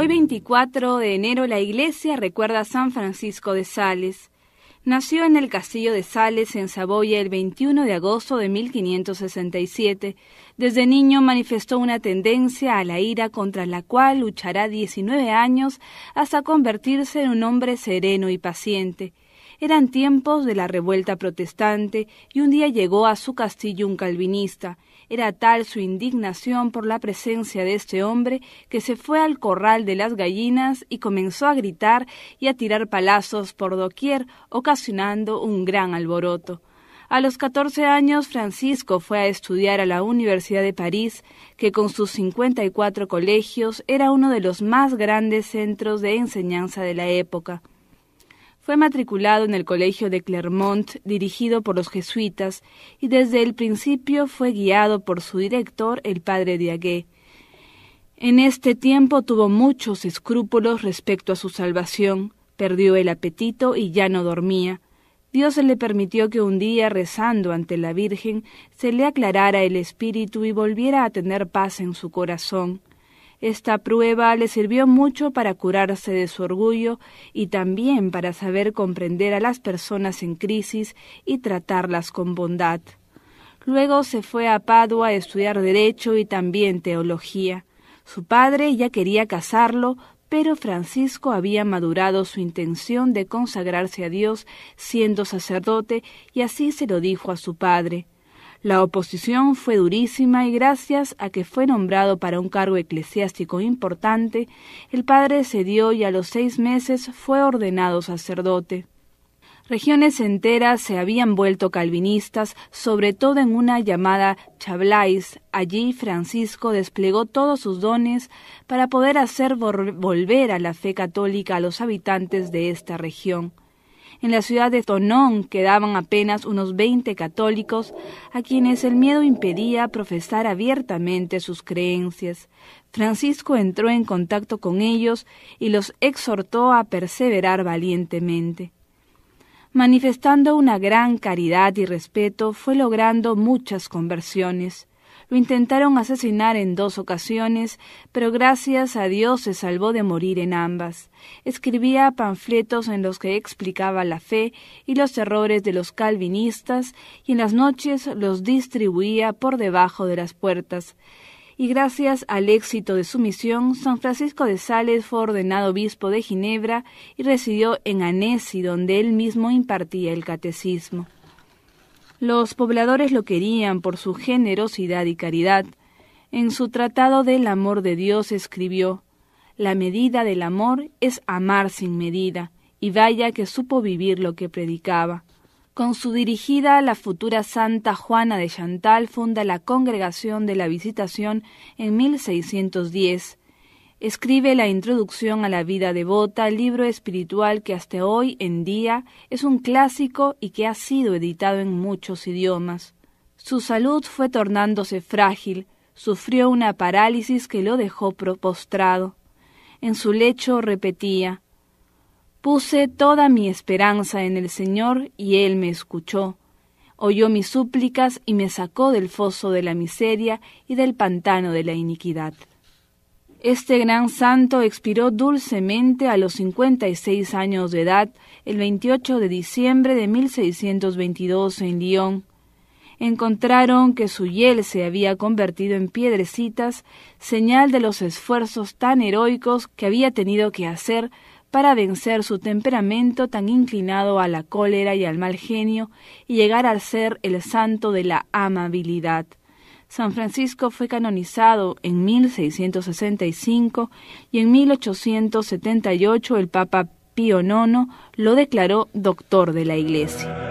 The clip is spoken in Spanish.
Hoy 24 de enero la iglesia recuerda a San Francisco de Sales. Nació en el castillo de Sales en Saboya el 21 de agosto de 1567. Desde niño manifestó una tendencia a la ira contra la cual luchará 19 años hasta convertirse en un hombre sereno y paciente. Eran tiempos de la revuelta protestante y un día llegó a su castillo un calvinista. Era tal su indignación por la presencia de este hombre que se fue al corral de las gallinas y comenzó a gritar y a tirar palazos por doquier, ocasionando un gran alboroto. A los catorce años, Francisco fue a estudiar a la Universidad de París, que con sus cincuenta y cuatro colegios era uno de los más grandes centros de enseñanza de la época. Fue matriculado en el Colegio de Clermont, dirigido por los jesuitas, y desde el principio fue guiado por su director, el padre Diagué. En este tiempo tuvo muchos escrúpulos respecto a su salvación, perdió el apetito y ya no dormía. Dios le permitió que un día, rezando ante la Virgen, se le aclarara el espíritu y volviera a tener paz en su corazón. Esta prueba le sirvió mucho para curarse de su orgullo y también para saber comprender a las personas en crisis y tratarlas con bondad. Luego se fue a Padua a estudiar derecho y también teología. Su padre ya quería casarlo, pero Francisco había madurado su intención de consagrarse a Dios siendo sacerdote y así se lo dijo a su padre. La oposición fue durísima y gracias a que fue nombrado para un cargo eclesiástico importante, el padre cedió y a los seis meses fue ordenado sacerdote. Regiones enteras se habían vuelto calvinistas, sobre todo en una llamada Chablais. Allí Francisco desplegó todos sus dones para poder hacer volver a la fe católica a los habitantes de esta región. En la ciudad de Tonón quedaban apenas unos veinte católicos a quienes el miedo impedía profesar abiertamente sus creencias. Francisco entró en contacto con ellos y los exhortó a perseverar valientemente. Manifestando una gran caridad y respeto, fue logrando muchas conversiones. Lo intentaron asesinar en dos ocasiones, pero gracias a Dios se salvó de morir en ambas. Escribía panfletos en los que explicaba la fe y los errores de los calvinistas y en las noches los distribuía por debajo de las puertas y gracias al éxito de su misión, San Francisco de Sales fue ordenado obispo de Ginebra y residió en Annecy, donde él mismo impartía el catecismo. Los pobladores lo querían por su generosidad y caridad. En su Tratado del Amor de Dios escribió, La medida del amor es amar sin medida, y vaya que supo vivir lo que predicaba. Con su dirigida, la futura Santa Juana de Chantal funda la Congregación de la Visitación en 1610 escribe la introducción a la vida devota, libro espiritual que hasta hoy en día es un clásico y que ha sido editado en muchos idiomas. Su salud fue tornándose frágil, sufrió una parálisis que lo dejó postrado. En su lecho repetía Puse toda mi esperanza en el Señor y Él me escuchó. Oyó mis súplicas y me sacó del foso de la miseria y del pantano de la iniquidad. Este gran santo expiró dulcemente a los cincuenta y seis años de edad el 28 de diciembre de 1622 en Lyon. Encontraron que su hiel se había convertido en piedrecitas, señal de los esfuerzos tan heroicos que había tenido que hacer para vencer su temperamento tan inclinado a la cólera y al mal genio y llegar a ser el santo de la amabilidad. San Francisco fue canonizado en 1665 y en 1878 el Papa Pío IX lo declaró doctor de la Iglesia.